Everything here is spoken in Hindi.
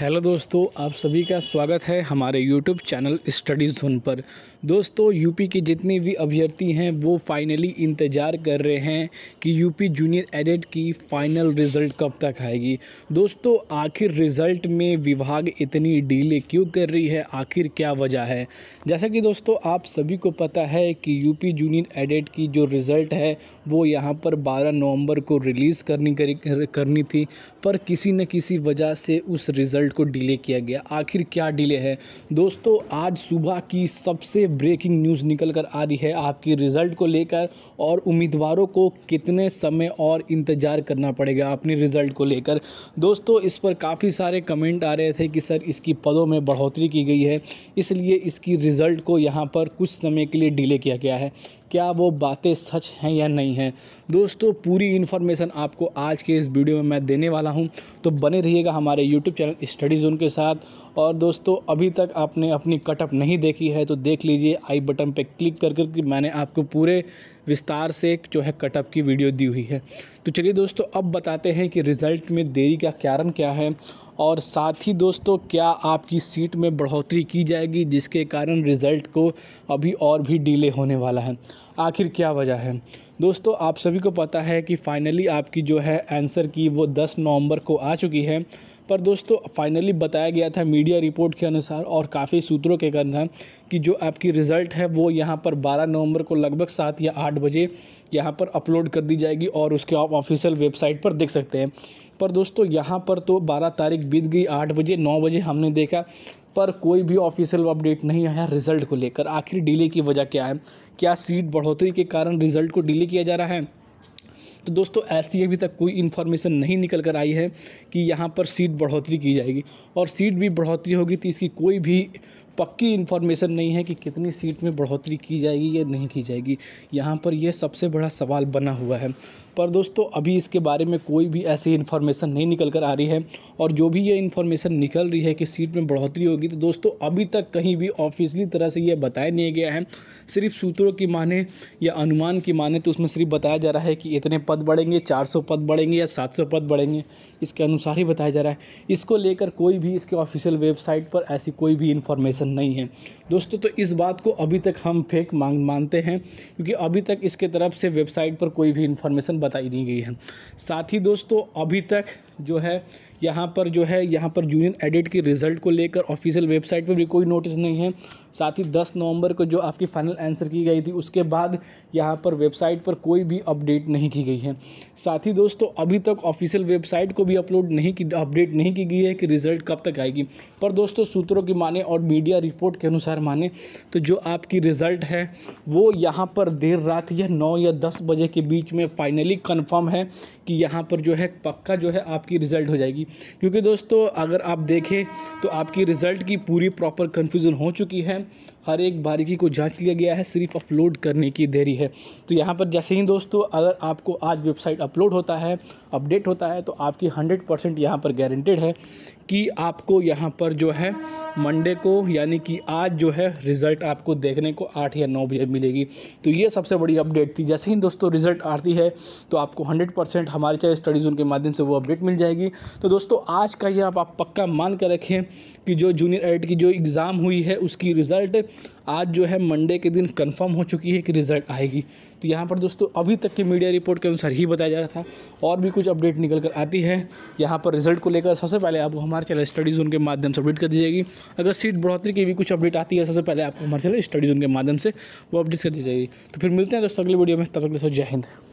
हेलो दोस्तों आप सभी का स्वागत है हमारे यूट्यूब चैनल स्टडी जोन पर दोस्तों यूपी के जितने भी अभ्यर्थी हैं वो फाइनली इंतज़ार कर रहे हैं कि यूपी जूनियर एडेड की फ़ाइनल रिज़ल्ट कब तक आएगी दोस्तों आखिर रिज़ल्ट में विभाग इतनी डीले क्यों कर रही है आखिर क्या वजह है जैसा कि दोस्तों आप सभी को पता है कि यूपी जूनियर एडेड की जो रिज़ल्ट है वो यहाँ पर बारह नवम्बर को रिलीज़ करनी करनी थी पर किसी न किसी वजह से उस रिज़ल्ट रिजल्ट को डिले किया गया आखिर क्या डिले है दोस्तों आज सुबह की सबसे ब्रेकिंग न्यूज़ निकल कर आ रही है आपकी रिज़ल्ट को लेकर और उम्मीदवारों को कितने समय और इंतज़ार करना पड़ेगा अपने रिज़ल्ट को लेकर दोस्तों इस पर काफ़ी सारे कमेंट आ रहे थे कि सर इसकी पदों में बढ़ोतरी की गई है इसलिए इसकी रिज़ल्ट को यहाँ पर कुछ समय के लिए डिले किया गया है क्या वो बातें सच हैं या नहीं हैं दोस्तों पूरी इन्फॉर्मेशन आपको आज के इस वीडियो में मैं देने वाला हूं तो बने रहिएगा हमारे यूट्यूब चैनल स्टडी जोन के साथ और दोस्तों अभी तक आपने अपनी कटअप नहीं देखी है तो देख लीजिए आई बटन पर क्लिक कर कि मैंने आपको पूरे विस्तार से जो है कटअप की वीडियो दी हुई है तो चलिए दोस्तों अब बताते हैं कि रिज़ल्ट में देरी का कारण क्या है और साथ ही दोस्तों क्या आपकी सीट में बढ़ोतरी की जाएगी जिसके कारण रिज़ल्ट को अभी और भी डिले होने वाला है आखिर क्या वजह है दोस्तों आप सभी को पता है कि फ़ाइनली आपकी जो है आंसर की वो 10 नवंबर को आ चुकी है पर दोस्तों फाइनली बताया गया था मीडिया रिपोर्ट के अनुसार और काफ़ी सूत्रों के अनुसार कि जो आपकी रिज़ल्ट है वो यहाँ पर 12 नवंबर को लगभग सात या आठ बजे यहाँ पर अपलोड कर दी जाएगी और उसके आप ऑफिशियल वेबसाइट पर देख सकते हैं पर दोस्तों यहाँ पर तो 12 तारीख बीत गई आठ बजे नौ बजे हमने देखा पर कोई भी ऑफिशियल अपडेट नहीं आया रिज़ल्ट को लेकर आखिर डिले की वजह क्या है क्या सीट बढ़ोतरी के कारण रिज़ल्ट को डिले किया जा रहा है तो दोस्तों ऐसी अभी तक कोई इन्फॉर्मेशन नहीं निकल कर आई है कि यहाँ पर सीट बढ़ोतरी की जाएगी और सीट भी बढ़ोतरी होगी तो इसकी कोई भी पक्की इन्फॉर्मेशन नहीं है कि कितनी सीट में बढ़ोतरी की जाएगी या नहीं की जाएगी यहाँ पर यह सबसे बड़ा सवाल बना हुआ है पर दोस्तों अभी इसके बारे में कोई भी ऐसी इन्फॉर्मेशन नहीं निकल कर आ रही है और जो भी ये इन्फॉर्मेशन निकल रही है कि सीट में बढ़ोतरी होगी तो दोस्तों अभी तक कहीं भी ऑफिसली तरह से यह बताया नहीं गया है सिर्फ सूत्रों की माने या अनुमान की माने तो उसमें सिर्फ बताया जा रहा है कि इतने पद बढ़ेंगे 400 पद बढ़ेंगे या 700 पद बढ़ेंगे इसके अनुसार ही बताया जा रहा है इसको लेकर कोई भी इसके ऑफिशियल वेबसाइट पर ऐसी कोई भी इन्फॉर्मेशन नहीं है दोस्तों तो इस बात को अभी तक हम फेक मांग मानते हैं क्योंकि अभी तक इसके तरफ से वेबसाइट पर कोई भी इन्फॉर्मेशन बताई नहीं गई है साथ ही दोस्तों अभी तक जो है यहाँ पर जो है यहाँ पर यूनियन एडिट के रिज़ल्ट को लेकर ऑफिशियल वेबसाइट पर भी कोई नोटिस नहीं है साथ ही 10 नवंबर को जो आपकी फ़ाइनल आंसर की गई थी उसके बाद यहाँ पर वेबसाइट पर कोई भी अपडेट नहीं की गई है साथ ही दोस्तों अभी तक ऑफिशियल वेबसाइट को भी अपलोड नहीं की अपडेट नहीं की गई है कि रिजल्ट कब तक आएगी पर दोस्तों सूत्रों की माने और मीडिया रिपोर्ट के अनुसार माने तो जो आपकी रिज़ल्ट है वो यहाँ पर देर रात या नौ या दस बजे के बीच में फाइनली कन्फर्म है कि यहाँ पर जो है पक्का जो है आपकी रिज़ल्ट हो जाएगी क्योंकि दोस्तों अगर आप देखें तो आपकी रिज़ल्ट की पूरी प्रॉपर कन्फ्यूज़न हो चुकी है हर एक बारीकी को जांच लिया गया है सिर्फ अपलोड करने की देरी है तो यहाँ पर जैसे ही दोस्तों अगर आपको आज वेबसाइट अपलोड होता है अपडेट होता है तो आपकी हंड्रेड परसेंट यहाँ पर गारंटेड है कि आपको यहाँ पर जो है मंडे को यानी कि आज जो है रिज़ल्ट आपको देखने को आठ या नौ बजे मिलेगी तो ये सबसे बड़ी अपडेट थी जैसे ही दोस्तों रिज़ल्ट आती है तो आपको हंड्रेड परसेंट हमारे चाहे स्टडी जोन के माध्यम से वो अपडेट मिल जाएगी तो दोस्तों आज का ये आप, आप पक्का मान कर रखें कि जो जूनियर एड की जो एग्ज़ाम हुई है उसकी रिज़ल्ट आज जो है मंडे के दिन कंफर्म हो चुकी है कि रिज़ल्ट आएगी तो यहाँ पर दोस्तों अभी तक की मीडिया रिपोर्ट के अनुसार ही बताया जा रहा था और भी कुछ अपडेट निकल कर आती है यहाँ पर रिजल्ट को लेकर सबसे पहले आप हमारे चैनल स्टडी जोन के माध्यम से अपडेट कर दी जाएगी अगर सीट बढ़ोतरी की भी कुछ अपडेट आती है सबसे पहले आपको हमारे चैनल स्टडी जोन के माध्यम से वो अपडेट कर दी जाएगी तो फिर मिलते हैं दोस्तों अगले वीडियो में तब तक दोस्तों जय हिंद